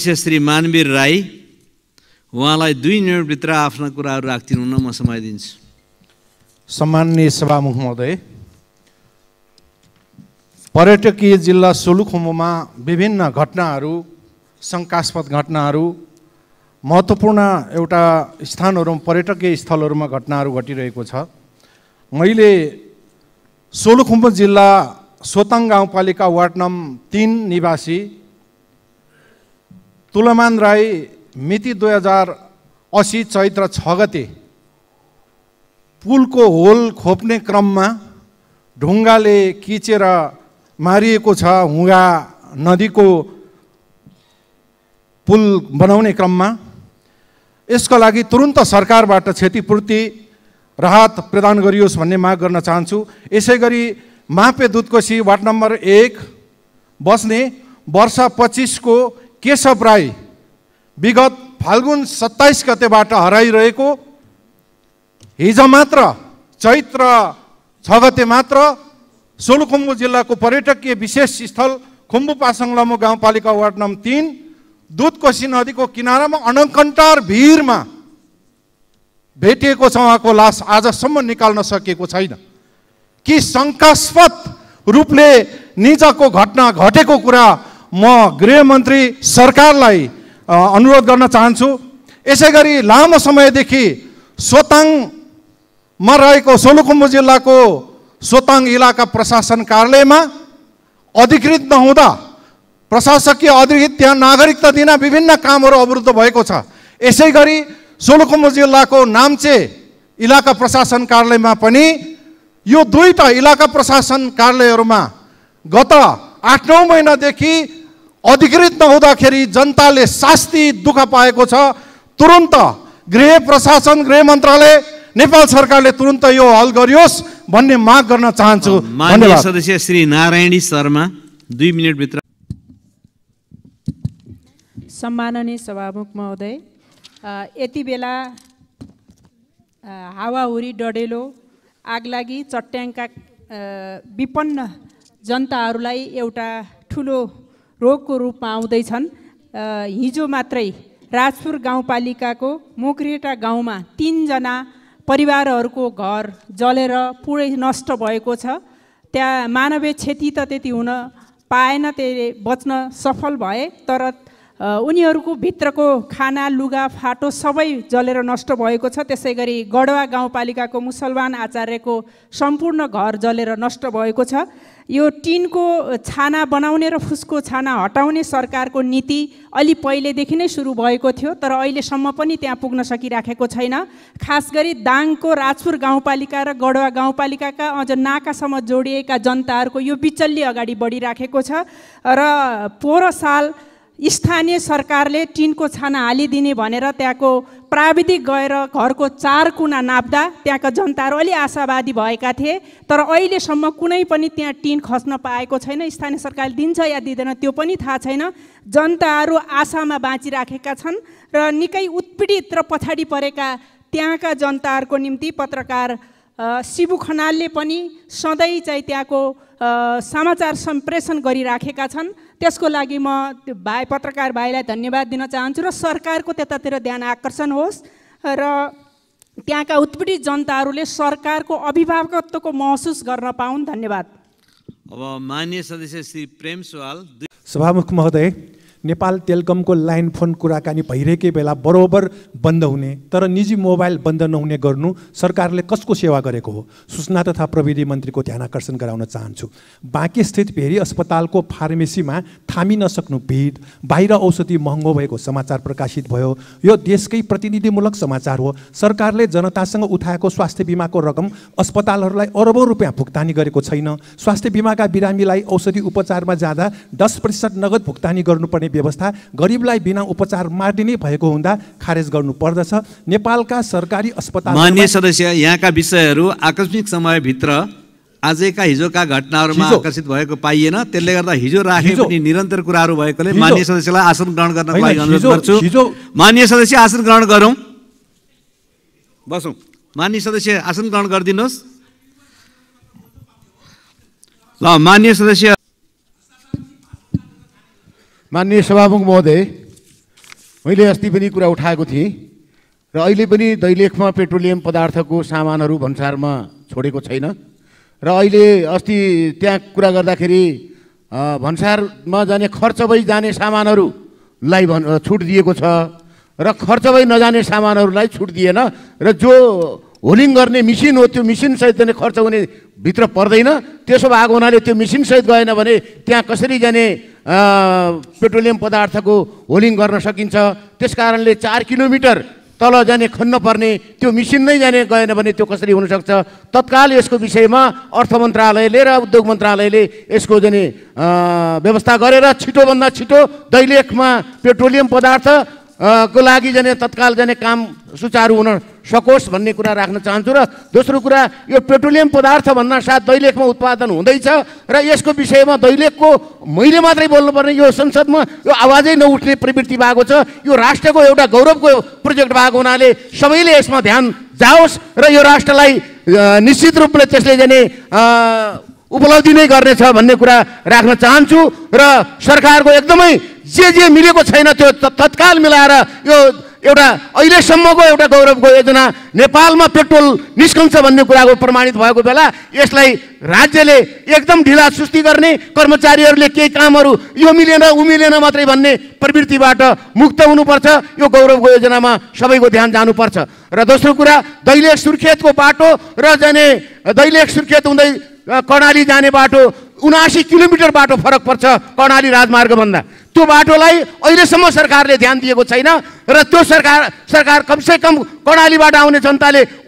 श्री मानवीर राई उहाँलाई दुई मिनटभित्र आफ्ना कुराहरू न म समय दिन्छु सम्मान्य सभामुख महोदय पर्यटकीय जिल्ला सोलुखुम्बुमा विभिन्न घटनाहरू शङ्कास्पद घटनाहरू महत्त्वपूर्ण एउटा स्थानहरूमा पर्यटकीय स्थलहरूमा घटनाहरू घटिरहेको छ मैले सोलुखुम्बु जिल्ला सोताङ गाउँपालिका वार्ड नम्बर तिन निवासी तुलमान राई मिति दुई हजार असी चैत्र छ गते पुलको होल खोप्ने क्रममा ढुङ्गाले किचेर मारिएको छ हुँगा नदीको पुल बनाउने क्रममा यसको लागि तुरुन्त सरकारबाट क्षतिपूर्ति राहत प्रदान गरियोस् भन्ने माग गर्न चाहन्छु यसै गरी मापे दुधकोसी वार्ड नम्बर एक बस्ने वर्ष पच्चिसको केशव राई विगत फाल्गुन सत्ताइस गतेबाट हराइरहेको हिजो मात्र चैत्र छ गते मात्र सोलुखुम्बु जिल्लाको पर्यटकीय विशेष स्थल खुम्बु पासाङ लमु गाउँपालिका वार्ड नम्बर तिन दुधकोशी नदीको किनारामा अनकन्टार भिरमा भेटिएको छ उहाँको लास आजसम्म निकाल्न सकिएको छैन कि शङ्कास्पद रूपले निजको घटना घटेको कुरा म गृहमन्त्री सरकारलाई अनुरोध गर्न चाहन्छु यसै गरी लामो समयदेखि सोताङमा रहेको सोलुखुम्बु जिल्लाको सोताङ इलाका प्रशासन कार्यालयमा अधिकृत नहुँदा प्रशासकीय अधिकृत त्यहाँ नागरिकता दिन विभिन्न कामहरू अवरुद्ध भएको छ यसै गरी सोलुखुम्बु जिल्लाको नाम्चे इलाका प्रशासन कार्यालयमा पनि यो दुईवटा इलाका प्रशासन कार्यालयहरूमा गत आठ नौ महिनादेखि अधिकृत नहुँदाखेरि जनताले शास्ति दुःख पाएको छ तुरुन्त गृह प्रशासन गृह मन्त्रालय नेपाल सरकारले तुरुन्त यो हल गरियोस् भन्ने माग गर्न चाहन्छु सदस्य श्री नारायणी शर्मा दुई मिनटभित्र सम्माननीय सभामुख महोदय यति बेला हावाहुरी डडेलो आगलागी चट्याङका विपन्न जनताहरूलाई एउटा ठुलो रोगको रूपमा आउँदैछन् हिजो मात्रै राजपुर गाउँपालिकाको मोकरेटा गाउँमा तिनजना परिवारहरूको घर जलेर पुरै नष्ट भएको छ त्यहाँ मानवीय क्षति त त्यति हुन पाएन त्यसले बच्न सफल भए तर उनीहरूको भित्रको खाना लुगा फाटो सबै जलेर नष्ट भएको छ त्यसै गरी गढवा गाउँपालिकाको मुसलमान आचार्यको सम्पूर्ण घर जलेर नष्ट भएको छ यो टिनको छाना बनाउने र फुसको छाना हटाउने सरकारको नीति अलि पहिलेदेखि नै सुरु भएको थियो तर अहिलेसम्म पनि त्यहाँ पुग्न सकिराखेको छैन खास गरी दाङको राजपुर गाउँपालिका र गढवा गाउँपालिकाका अझ नाकासम्म जोडिएका जनताहरूको यो बिचल्ली अगाडि बढिराखेको छ र पोहोर साल स्थानीय सरकारले टिनको छाना हालिदिने भनेर त्यहाँको प्राविधिक गएर घरको चार कुना नाप्दा त्यहाँका जनताहरू अलि आशावादी भएका थिए तर अहिलेसम्म कुनै पनि त्यहाँ टिन खस्न पाएको छैन स्थानीय सरकारले दिन्छ या दिँदैन त्यो पनि थाहा छैन जनताहरू आशामा बाँचिराखेका छन् र निकै उत्पीडित र पछाडि परेका त्यहाँका जनताहरूको निम्ति पत्रकार शिबु खनालले पनि सधैँ चाहिँ त्यहाँको समाचार सम्प्रेषण गरिराखेका छन् त्यसको लागि म भाइ पत्रकार भाइलाई धन्यवाद दिन चाहन्छु र सरकारको त्यतातिर ध्यान आकर्षण होस् र त्यहाँका उत्पीडित जनताहरूले सरकारको अभिभावकत्वको महसुस गर्न पाउन् धन्यवाद अब मान्य सदस्य श्री प्रेम सुवाल सभामुख महोदय नेपाल टेलिकमको लाइन फोन कुराकानी भइरहेकै बेला बरोबर बन्द हुने तर निजी मोबाइल बन्द नहुने गर्नु सरकारले कसको सेवा गरेको हो सूचना तथा प्रविधि मन्त्रीको ध्यान आकर्षण गराउन चाहन्छु बाँकी स्थित भेरी अस्पतालको फार्मेसीमा थामिन नसक्नु भिड बाहिर औषधि महँगो भएको समाचार प्रकाशित भयो यो देशकै प्रतिनिधिमूलक समाचार हो सरकारले जनतासँग उठाएको स्वास्थ्य बिमाको रकम अस्पतालहरूलाई अरबौँ रुपियाँ भुक्तानी गरेको छैन स्वास्थ्य बिमाका बिरामीलाई औषधि उपचारमा जाँदा दस प्रतिशत नगद भुक्तानी गर्नुपर्ने व्यवस्था गरिबलाई बिना उपचार मार्दिने भएको हुँदा खारेज गर्नुपर्दछ नेपालका सरकारी अस्पताल मान्य सदस्य यहाँका विषयहरू आकस्मिक समयभित्र आजका हिजोका घटनाहरूमा आकर्षित भएको पाइएन त्यसले गर्दा हिजो राखे पनि निरन्तर कुराहरू भएकोले मान्य सदस्यलाई आसन ग्रहण गर्नको लागि अनुरोध गर्छु मान्य सदस्य आसन ग्रहण गरौँ बसौँ मान्य सदस्य आसन ग्रहण गरिदिनुहोस् ल मान्य सदस्य माननीय सभामुख महोदय मैले अस्ति पनि कुरा उठाएको थिएँ र अहिले पनि दैलेखमा पेट्रोलियम पदार्थको सामानहरू भन्सारमा छोडेको छैन र अहिले अस्ति त्यहाँ कुरा गर्दाखेरि भन्सारमा जाने खर्च भई जाने सामानहरूलाई भन् छुट दिएको छ र खर्च भई नजाने सामानहरूलाई छुट दिएन र जो होलिङ गर्ने मिसिन हो त्यो मिसिनसहित जाने खर्च हुने भित्र पर्दैन त्यसो भएको हुनाले त्यो मिसिनसहित गएन भने त्यहाँ कसरी जाने पेट्रोलियम पदार्थको होलिङ गर्न सकिन्छ त्यस कारणले चार किलोमिटर तल जाने खन्न पर्ने त्यो मिसिन नै जाने गएन भने त्यो कसरी हुनसक्छ तत्काल यसको विषयमा अर्थ मन्त्रालयले र उद्योग मन्त्रालयले यसको जाने व्यवस्था गरेर छिटोभन्दा छिटो दैलेखमा पेट्रोलियम पदार्थ को लागि जाने तत्काल जाने काम सुचारू हुन सकोस् भन्ने कुरा राख्न चाहन्छु र दोस्रो कुरा यो पेट्रोलियम पदार्थ भन्न साथ दैलेखमा उत्पादन हुँदैछ र यसको विषयमा दैलेखको मैले मात्रै बोल्नुपर्ने यो संसदमा यो आवाजै नउठ्ने प्रवृत्ति भएको छ यो राष्ट्रको एउटा गौरवको प्रोजेक्ट भएको हुनाले सबैले यसमा ध्यान जाओस् र यो राष्ट्रलाई निश्चित रूपले त्यसले जाने उपलब्धि नै गर्नेछ भन्ने कुरा राख्न चाहन्छु र सरकारको एकदमै जे जे मिलेको छैन त्यो तत्काल मिलाएर यो एउटा अहिलेसम्मको एउटा गौरवको योजना नेपालमा पेट्रोल निस्कन्छ भन्ने कुराको प्रमाणित भएको बेला यसलाई राज्यले एकदम ढिला सुस्ती गर्ने कर्मचारीहरूले केही कामहरू यो मिलेन ऊ मिलेन मात्रै भन्ने प्रवृत्तिबाट मुक्त हुनुपर्छ यो गौरवको योजनामा सबैको ध्यान जानुपर्छ र दोस्रो कुरा दैलेख सुर्खेतको बाटो र जाने दैलेख सुर्खेत हुँदै कर्णाली जाने बाटो उनासी किलोमिटर बाटो फरक पर्छ कर्णाली राजमार्गभन्दा त्यो बाटोलाई अहिलेसम्म सरकारले ध्यान दिएको छैन र त्यो सरकार सरकार कमसेकम कर्णालीबाट आउने जनताले